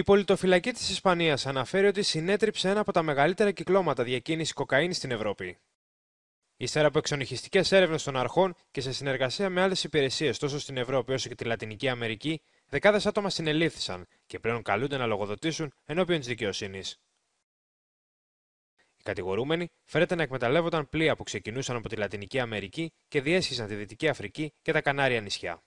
Η πολιτοφυλακή της Ισπανίας αναφέρει ότι συνέτριψε ένα από τα μεγαλύτερα κυκλώματα διακίνησης κοκαίνης στην Ευρώπη. Ύστερα από εξονυχιστικές έρευνες των αρχών και σε συνεργασία με άλλες υπηρεσίες τόσο στην Ευρώπη όσο και τη Λατινική Αμερική, δεκάδες άτομα συνελήφθησαν και πλέον καλούνται να λογοδοτήσουν ενώπιον της δικαιοσύνης. Οι κατηγορούμενοι φέρεται να εκμεταλλεύονταν πλοία που ξεκινούσαν από τη Λατινική Αμερική και διέσχισαν τη Δυτική Αφρική και τα Κανάρια νησιά.